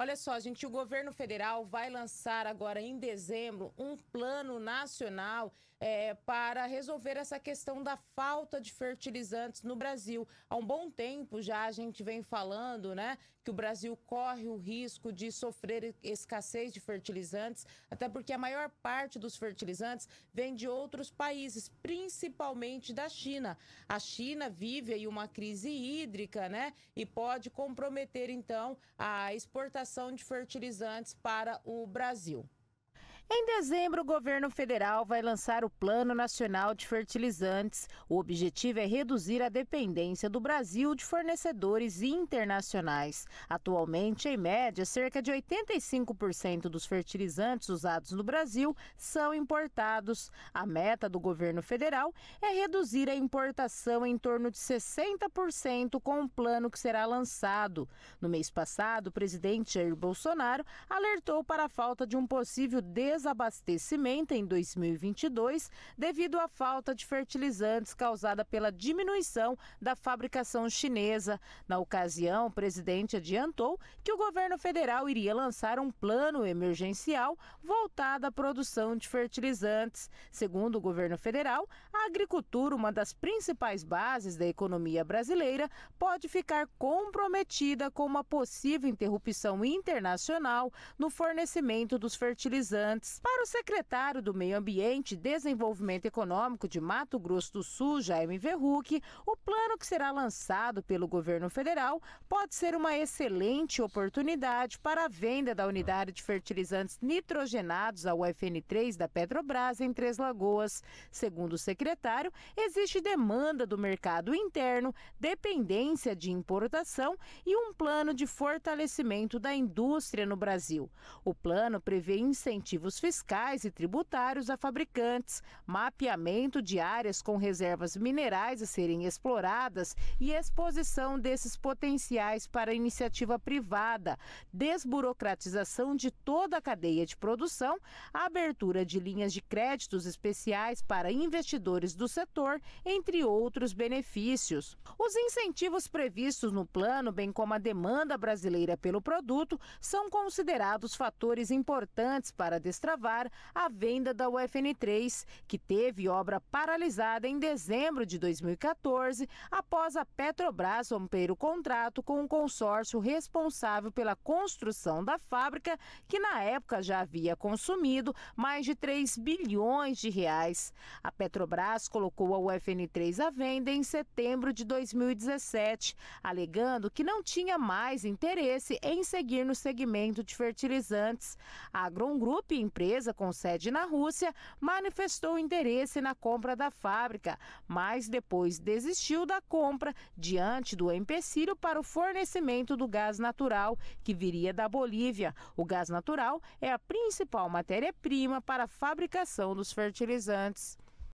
Olha só, gente, o governo federal vai lançar agora em dezembro um plano nacional é, para resolver essa questão da falta de fertilizantes no Brasil. Há um bom tempo já a gente vem falando, né, que o Brasil corre o risco de sofrer escassez de fertilizantes, até porque a maior parte dos fertilizantes vem de outros países, principalmente da China. A China vive aí uma crise hídrica, né, e pode comprometer então a exportação de fertilizantes para o Brasil. Em dezembro, o governo federal vai lançar o Plano Nacional de Fertilizantes. O objetivo é reduzir a dependência do Brasil de fornecedores internacionais. Atualmente, em média, cerca de 85% dos fertilizantes usados no Brasil são importados. A meta do governo federal é reduzir a importação em torno de 60% com o plano que será lançado. No mês passado, o presidente Jair Bolsonaro alertou para a falta de um possível des desabastecimento em 2022 devido à falta de fertilizantes causada pela diminuição da fabricação chinesa. Na ocasião, o presidente adiantou que o governo federal iria lançar um plano emergencial voltado à produção de fertilizantes. Segundo o governo federal, a agricultura, uma das principais bases da economia brasileira, pode ficar comprometida com uma possível interrupção internacional no fornecimento dos fertilizantes. Para o secretário do Meio Ambiente e Desenvolvimento Econômico de Mato Grosso do Sul, Jaime Verruc, o plano que será lançado pelo governo federal pode ser uma excelente oportunidade para a venda da unidade de fertilizantes nitrogenados ao FN3 da Petrobras em Três Lagoas. Segundo o secretário, existe demanda do mercado interno, dependência de importação e um plano de fortalecimento da indústria no Brasil. O plano prevê incentivos fiscais e tributários a fabricantes, mapeamento de áreas com reservas minerais a serem exploradas e exposição desses potenciais para iniciativa privada, desburocratização de toda a cadeia de produção, abertura de linhas de créditos especiais para investidores do setor, entre outros benefícios. Os incentivos previstos no plano, bem como a demanda brasileira pelo produto, são considerados fatores importantes para destravar a venda da UFN3, que teve obra paralisada em dezembro de 2014, após a Petrobras romper o contrato com o consórcio responsável pela construção da fábrica, que na época já havia consumido mais de 3 bilhões de reais. A Petrobras colocou a UFN3 à venda em setembro de 2014. 2017, alegando que não tinha mais interesse em seguir no segmento de fertilizantes. A Agron Group, empresa com sede na Rússia, manifestou interesse na compra da fábrica, mas depois desistiu da compra diante do empecilho para o fornecimento do gás natural que viria da Bolívia. O gás natural é a principal matéria-prima para a fabricação dos fertilizantes.